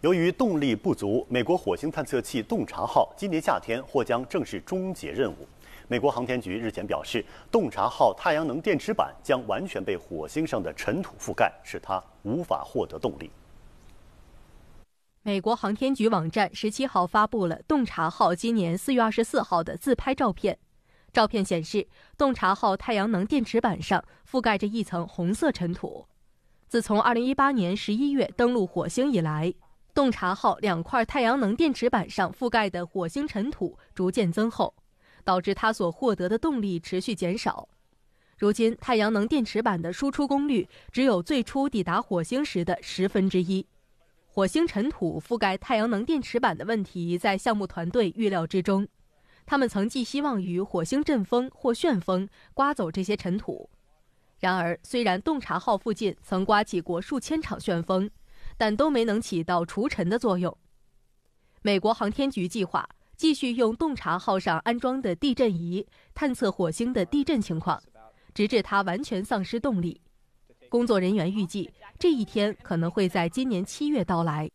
由于动力不足，美国火星探测器“洞察号”今年夏天或将正式终结任务。美国航天局日前表示，洞察号太阳能电池板将完全被火星上的尘土覆盖，使它无法获得动力。美国航天局网站十七号发布了洞察号今年四月二十四号的自拍照片，照片显示，洞察号太阳能电池板上覆盖着一层红色尘土。自从二零一八年十一月登陆火星以来，洞察号两块太阳能电池板上覆盖的火星尘土逐渐增厚，导致它所获得的动力持续减少。如今，太阳能电池板的输出功率只有最初抵达火星时的十分之一。火星尘土覆盖太阳能电池板的问题在项目团队预料之中，他们曾寄希望于火星阵风或旋风刮走这些尘土。然而，虽然洞察号附近曾刮起过数千场旋风。但都没能起到除尘的作用。美国航天局计划继续用洞察号上安装的地震仪探测火星的地震情况，直至它完全丧失动力。工作人员预计这一天可能会在今年七月到来。